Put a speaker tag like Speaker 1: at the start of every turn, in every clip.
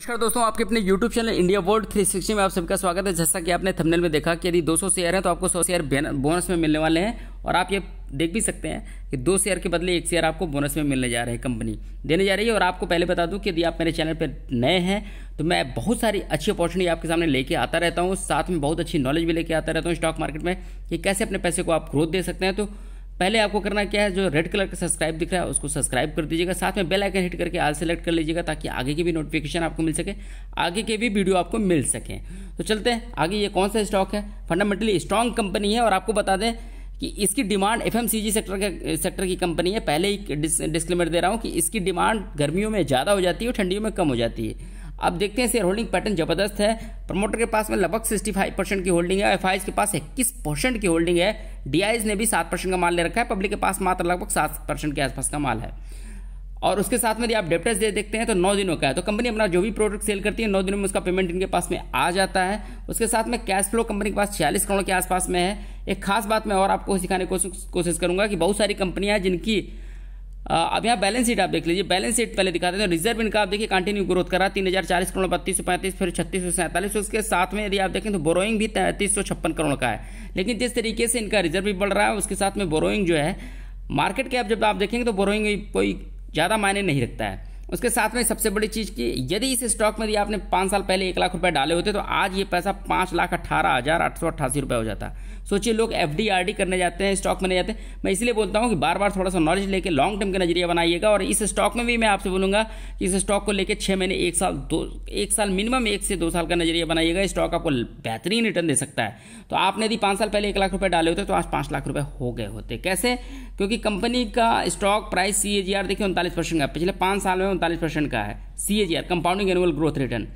Speaker 1: नमस्कार दोस्तों आपके अपने YouTube चैनल इंडिया वर्ल्ड 360 में आप सबका स्वागत है जैसा कि आपने थंबनेल में देखा कि यदि 200 शेयर हैं तो आपको 100 शेयर बोनस में मिलने वाले हैं और आप ये देख भी सकते हैं कि दो शेयर के बदले एक शेयर आपको बोनस में मिलने जा रहे हैं कंपनी देने जा रही है और आपको पहले बता दूं कि यदि आप मेरे चैनल पर नए हैं तो मैं बहुत सारी अच्छी अपॉर्चुनिटी आपके सामने लेके आता रहता हूँ साथ में बहुत अच्छी नॉलेज भी लेके आता रहता हूँ स्टॉक मार्केट में कि कैसे अपने पैसे को आप ग्रोथ दे सकते हैं तो पहले आपको करना क्या है जो रेड कलर का सब्सक्राइब दिख रहा है उसको सब्सक्राइब कर दीजिएगा साथ में बेल आइकन हिट करके आल सेलेक्ट कर लीजिएगा ताकि आगे की भी नोटिफिकेशन आपको मिल सके आगे के भी वीडियो आपको मिल सकें तो चलते हैं आगे ये कौन सा स्टॉक है फंडामेंटली स्ट्रॉन्ग कंपनी है और आपको बता दें कि इसकी डिमांड एफ सेक्टर के सेक्टर की कंपनी है पहले ही डिस्क्लेमर दे रहा हूँ कि इसकी डिमांड गर्मियों में ज़्यादा हो जाती है और ठंडियों में कम हो जाती है अब देखते हैं शेयर होल्डिंग पैटर्न जबरदस्त है प्रमोटर के पास में लगभग 65 परसेंट की होल्डिंग है एफ के पास इक्कीस परसेंट की होल्डिंग है डी ने भी सात परसेंट का माल ले रखा है पब्लिक के पास मात्र लगभग सात परसेंट के आसपास का माल है और उसके साथ में यदि आप डेप्टर्स दे देखते हैं तो नौ दिनों का है तो कंपनी अपना जो भी प्रोडक्ट सेल करती है नौ दिनों में उसका पेमेंट इनके पास में आ जाता है उसके साथ में कैश फ्लो कंपनी के पास छियालीस करोड़ के आसपास में है एक खास बात मैं और आपको सिखाने की कोशिश करूंगा कि बहुत सारी कंपनियां जिनकी अब यहाँ बैलेंस शीट आप देख लीजिए बैलेंस शीट पहले दिखाते हैं रिजर्व इनका आप देखिए कंटिन्यू ग्रोथ कर रहा है तीन हज़ार चालीस करोड़ बत्तीस सौ पैंतीस फिर छत्तीस सौ सैंतालीस उसके साथ में यदि आप देखें तो बोरोइंग भी तैंतीस सौ छप्पन करोड़ का है लेकिन जिस तरीके से इनका रिजर्व भी बढ़ रहा है उसके साथ में बोरोइंग जो है मार्केट कैप जब आप देखेंगे तो बोरोइंग कोई ज़्यादा मायने नहीं रखता है उसके साथ में सबसे बड़ी चीज़ की यदि इस स्टॉक में यदि आपने पाँच साल पहले एक लाख रुपए डाले होते तो आज ये पैसा पाँच लाख अट्ठारह हज़ार आठ सौ अट्ठासी रुपये हो जाता सोचिए लोग एफ डी करने जाते हैं स्टॉक में नहीं जाते मैं इसलिए बोलता हूँ कि बार बार थोड़ा सा नॉलेज लेकर लॉन्ग टर्म का नजरिया बनाइएगा और इस स्टॉक में भी मैं आपसे बोलूँगा कि इस स्टॉक को लेकर छः महीने एक साल दो एक साल मिनिमम एक से दो साल का नजरिया बनाइएगा स्टॉक आपको बेहतरीन रिटर्न दे सकता है तो आपने यदि पाँच साल पहले एक लाख रुपये डाले होते तो आज पाँच लाख रुपये हो गए होते कैसे क्योंकि कंपनी का स्टॉक प्राइस सी देखिए उनतालीस परसेंट का पिछले पाँच साल में उनतालीस परसेंट का है C A G R compounding annual growth return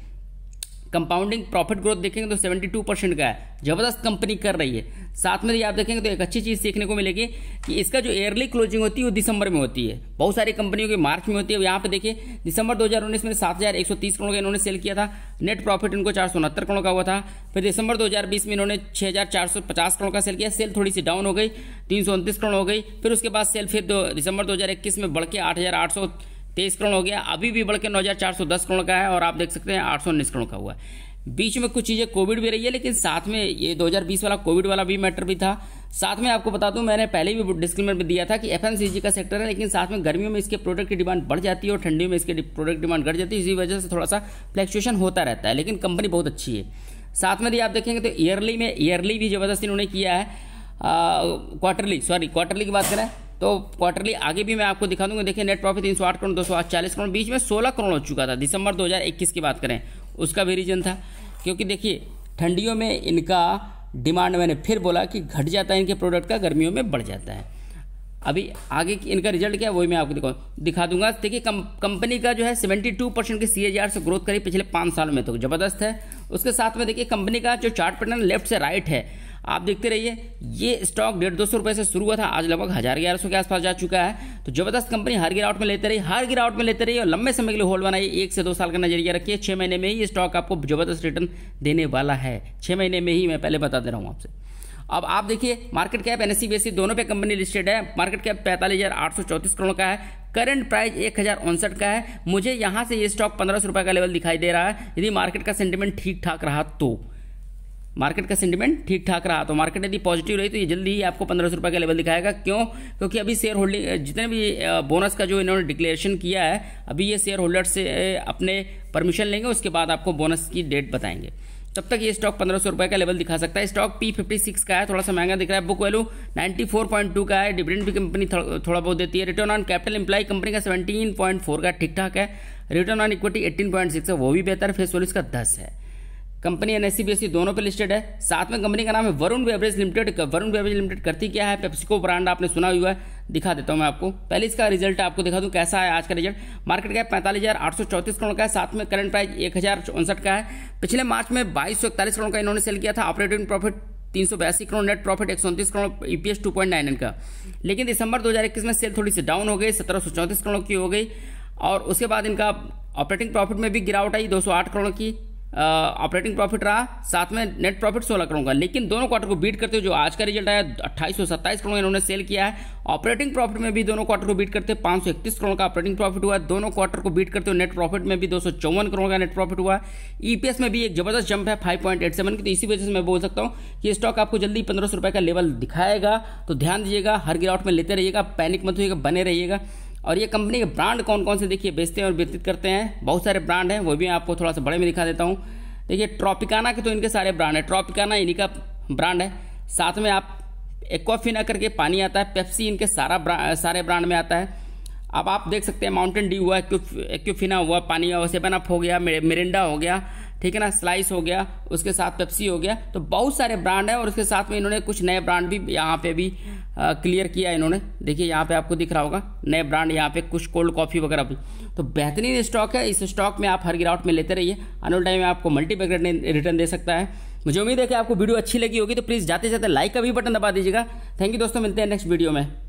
Speaker 1: compounding profit growth देखेंगे तो 72 परसेंट का है जबरदस्त कंपनी कर रही है साथ में यदि आप देखेंगे तो एक अच्छी चीज़ सीखने को मिलेगी कि इसका जो एयरली क्लोजिंग होती है वो दिसंबर में होती है बहुत सारी कंपनियों की मार्च में होती है यहाँ पे देखिए दिसंबर 2019 में 7,130 करोड़ का इन्होंने सेल किया था नेट प्रॉफिट इनको चार करोड़ का हुआ था फिर दिसंबर दो में इन्होंने छः करोड़ का सेल किया सेल थोड़ी सी डाउन हो गई तीन करोड़ हो गई फिर उसके बाद सेल फिर दिसंबर दो में बढ़ के आठ तेईस करोड़ हो गया अभी भी बढ़ के नौ करोड़ का है और आप देख सकते हैं आठ करोड़ का हुआ है बीच में कुछ चीज़ें कोविड भी रही है लेकिन साथ में ये 2020 वाला कोविड वाला भी मैटर भी था साथ में आपको बता दूं मैंने पहले भी डिस्क्लेमर में दिया था कि एफ का सेक्टर है लेकिन साथ में गर्मियों में इसके प्रोडक्ट की डिमांड बढ़ जाती है और ठंडियों में इसके प्रोडक्ट डिमांड घट जाती है इसी वजह से थोड़ा सा फ्लैक्चुएशन होता रहता है लेकिन कंपनी बहुत अच्छी है साथ में यदि आप देखेंगे तो ईयरली में ईयरली भी ज़बरदस्ती इन्होंने किया है क्वार्टरली सॉरी क्वार्टरली की बात करें तो क्वार्टरली आगे भी मैं आपको दिखा दूंगा देखिए नेट प्रॉफिट तीन सौ आठ करोड़ दो सौ चालीस करोड़ बीच में सोलह करोड़ हो चुका था दिसंबर 2021 की बात करें उसका भी रीजन था क्योंकि देखिए ठंडियों में इनका डिमांड मैंने फिर बोला कि घट जाता है इनके प्रोडक्ट का गर्मियों में बढ़ जाता है अभी आगे इनका रिजल्ट क्या है वही मैं आपको दिखा दिखा दूंगा देखिए कम, कंपनी का जो है 72 परसेंट की सी से ग्रोथ करी पिछले पाँच साल में तो जबरदस्त है उसके साथ में देखिए कंपनी का जो चार्ट पैटर्न लेफ्ट से राइट है आप देखते रहिए ये स्टॉक डेढ़ दो सौ रुपये से शुरू हुआ था आज लगभग हज़ार ग्यारह सौ के आसपास जा चुका है तो जबरदस्त कंपनी हर गिरावट में लेते रहिए हर गिरावट में लेते रहिए और लंबे समय के लिए होल्ड बनाइए एक से दो साल का नजरिया रखिए छः महीने में ही ये स्टॉक आपको जबरदस्त रिटर्न देने वाला है छः महीने में ही मैं पहले बता दे रहा हूँ आपसे अब आप देखिए मार्केट कैप एन एस दोनों पे कंपनी लिस्टेड है मार्केट कैप पैंतालीस हज़ार आठ सौ चौंतीस करोड़ का है करंट प्राइस एक हज़ार उनसठ का है मुझे यहाँ से ये स्टॉक पंद्रह सौ रुपये का लेवल दिखाई दे रहा है यदि मार्केट का सेंटिमेंट ठीक ठाक रहा तो मार्केट का सेंटिमेंट ठीक ठाक रहा तो मार्केट यदि पॉजिटिव रही तो ये जल्दी ही आपको पंद्रह सौ रुपये का लेवल दिखाएगा क्यों क्योंकि अभी शेयर होल्डिंग जितने भी बोनस का जो इन्होंने डिक्लेरेशन किया है अभी ये शेयर होल्डर से अपने परमिशन लेंगे उसके बाद आपको बोनस की डेट बताएंगे तब तक ये स्टॉक पंद्रह सौ रुपये का लेवल दिखा सकता है स्टॉक पी फिफ्टी सिक्स का है थोड़ा सा महंगा दिख रहा है book value ninety four point two का है डिविडेंड भी कंपनी थोड़ा, थोड़ा बहुत देती है return on capital employed company का सेवेंटीन पॉइंट फोर का ठीक ठाक है return on equity eighteen point six है वो भी बेहतर फेस वैल्यू इसका दस है कंपनी एन एनएससी दोनों पे लिस्टेड है साथ में कंपनी का नाम है Varun beverage limited Varun beverage limited करती क्या है पेप्सिको ब्रांड आपने सुना हुआ है दिखा देता हूँ मैं आपको पहले इसका रिजल्ट आपको दिखा दूँ कैसा है आज का रिजल्ट मार्केट कैप पैंतालीस हज़ार आठ सौ चौंतीस करोड़ का है साथ में करंट प्राइस एक हज़ार का है पिछले मार्च में बाईस सौ इकतालीस करोड़ का इन्होंने सेल किया था ऑपरेटिंग प्रॉफिट तीन सौ बयासी करोड़ नेट प्रॉफिट एक सौ उन्तीस crore EPS e two point nine का लेकिन दिसंबर दो हज़ार इक्कीस में सेल थोड़ी सी डाउन हो गई सत्रह सौ चौंतीस करोड़ की हो गई और उसके बाद इनका ऑपरेटिंग प्रॉफिट में भी गिरावट आई 208 करोड़ की ऑपरेटिंग प्रॉफिट रहा साथ में नेट प्रॉफिट सोलह करोड़ का लेकिन दोनों क्वार्टर को बीट करते हुए जो आज का रिजल्ट आया अट्ठाईस करोड़ इन्होंने सेल किया है ऑपरेटिंग प्रॉफिट में भी दोनों क्वार्टर को बीट करते पाँच करोड़ का ऑपरेटिंग प्रॉफिट हुआ दोनों क्वार्टर को बीट करते हुए नेट प्रॉफिट में भी दो सौ चौवन करोड़ का नेट प्रॉफिट हुआ ईपीएस e में भी एक जबरदस्त जंप है फाइव पॉइंट एट सेवन की तो इसी वजह से मैं बोल सकता हूँ कि स्टॉक आपको जल्दी पंद्रह सौ का लेवल दिखाएगा तो ध्यान दीजिएगा हर गिरावट में लेते रहिएगा पैनिक मत होइएगा बने रहिएगा और ये कंपनी के ब्रांड कौन कौन से देखिए बेचते हैं और वितरित करते हैं बहुत सारे ब्रांड हैं वो भी आपको थोड़ा सा बड़े में दिखा देता हूँ देखिए ट्रॉपिकाना के तो इनके सारे ब्रांड है ट्रॉपिकाना इन्हीं का ब्रांड है साथ में आप एक्वाफिना करके पानी आता है पेप्सी इनके सारा ब्रा, सारे ब्रांड में आता है अब आप देख सकते हैं माउंटेन डी हुआ एक्यूफिना हुआ पानी हुआ सेवन अप हो गया मेरिंडा हो गया ठीक है ना स्लाइस हो गया उसके साथ पेप्सी हो गया तो बहुत सारे ब्रांड हैं और उसके साथ में इन्होंने कुछ नए ब्रांड भी यहाँ पे भी आ, क्लियर किया इन्होंने देखिए यहाँ पे आपको दिख रहा होगा नए ब्रांड यहाँ पे कुछ कोल्ड कॉफ़ी वगैरह भी तो बेहतरीन स्टॉक है इस स्टॉक में आप हर गिरावट में लेते रहिए अनुल टाइम में आपको मल्टीपैकेट रिटर्न दे सकता है मुझे उम्मीद है कि आपको वीडियो अच्छी लगी होगी तो प्लीज़ जाते जाते लाइक का भी बटन दबा दीजिएगा थैंक यू दोस्तों मिलते हैं नेक्स्ट वीडियो में